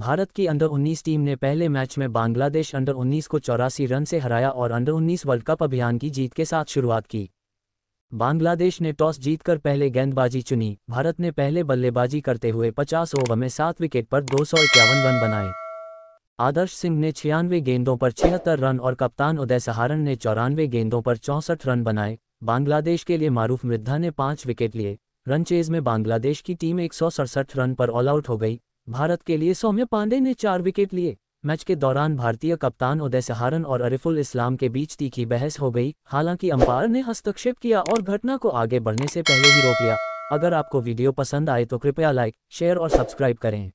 भारत की under 19 team ने पहले मैच में बांग्लादेश अंडर 19 को चौरासी रन से हराया और अंडर 19 वर्ल्ड कप अभियान की जीत के साथ शुरुआत की बांग्लादेश ने टॉस जीतकर पहले गेंदबाजी चुनी भारत ने पहले बल्लेबाजी करते हुए 50 ओवर में सात विकेट पर दो रन बनाए आदर्श सिंह ने छियानवे गेंदों पर छिहत्तर रन और कप्तान उदय सहारण ने चौरानवे गेंदों पर चौंसठ रन बनाए बांग्लादेश के लिए मारूफ मृद्धा ने पांच विकेट लिए रनचेज में बांग्लादेश की टीम एक रन पर ऑल आउट हो गई भारत के लिए सौम्य पांडे ने चार विकेट लिए मैच के दौरान भारतीय कप्तान उदय सहारन और अरिफुल इस्लाम के बीच तीखी बहस हो गई हालांकि अंपायर ने हस्तक्षेप किया और घटना को आगे बढ़ने से पहले ही रोक लिया अगर आपको वीडियो पसंद आए तो कृपया लाइक शेयर और सब्सक्राइब करें